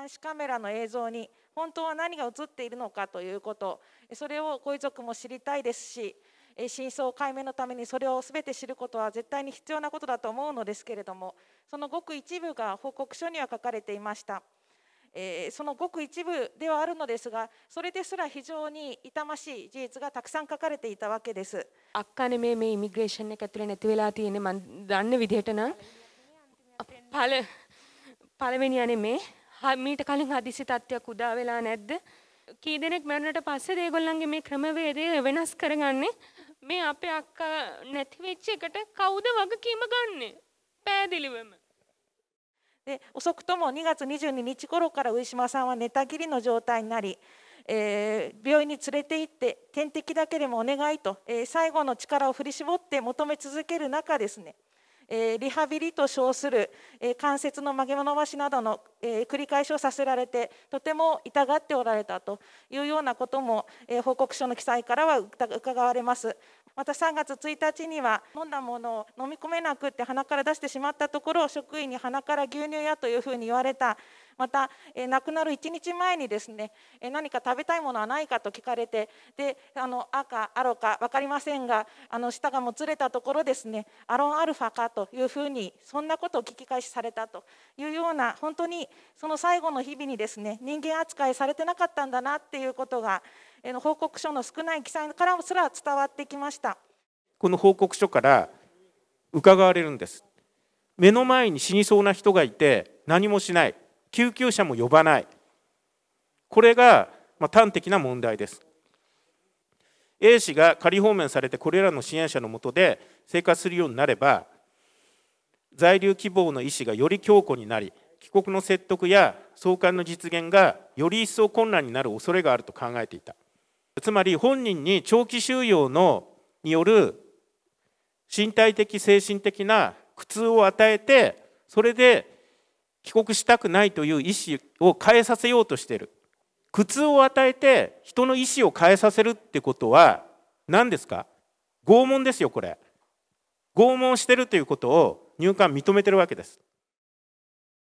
監視カメラの映像に本当は何が映っているのかということそれをご遺族も知りたいですし真相解明のためにそれを全て知ることは絶対に必要なことだと思うのですけれどもそのごく一部が報告書には書かれていました。えー、そのごく一部ではあるのですがそれですら非常に痛ましい事実がたくさん書かれていたわけです。ア ක ් ක メイේ මේ ඉමිග්‍රේෂන් එක ティු ල ේ නැති වෙලා ナン。パෙ න ් න ේ ම මීට කලින් හදිසි තත්ත්වයක් උදා වෙලා නැද්ද? කී දෙනෙක් මැරුණට පස්සේ ග ො ල ් ල න ් ග ේ මේ ක්‍රමවේදය වෙනස් කරගන්නේ මේ අපේ අක්කා නැති වෙච්ච එකට කවුද වගකීම ග න ් න පෑදිලිවම. で遅くとも2月22日頃から上島さんは寝たきりの状態になり、えー、病院に連れて行って点滴だけでもお願いと、えー、最後の力を振り絞って求め続ける中ですねえリハビリと称する、え関節の曲げ伸ばしなどの、え繰り返しをさせられてとても痛がっておられたというようなことも、え報告書の記載からは伺われます。また3月1日には飲んだものを飲み込めなくって鼻から出してしまったところを職員に鼻から牛乳やというふうに言われたまた、え亡くなる1日前にですね、え何か食べたいものはないかと聞かれてであの「あ」か「アロ」か分かりませんがあの舌がもつれたところですね「アロンアルファか」というふうにそんなことを聞き返しされたというような本当にその最後の日々にですね人間扱いされてなかったんだなっていうことが報告書の少ない記載からすら伝わってきましたこの報告書から伺われるんです目の前に死にそうな人がいて何もしない救急車も呼ばないこれが、ま端的な問題です A 氏が仮放免されてこれらの支援者のもとで生活するようになれば在留希望の意思がより強固になり帰国の説得や送還の実現がより一層困難になる恐れがあると考えていたつまり本人に長期収容のによる身体的精神的な苦痛を与えてそれで帰国したくないという意思を変えさせようとしている苦痛を与えて人の意思を変えさせるってことは何ですか拷問ですよこれ拷問してるということを入管認めてるわけです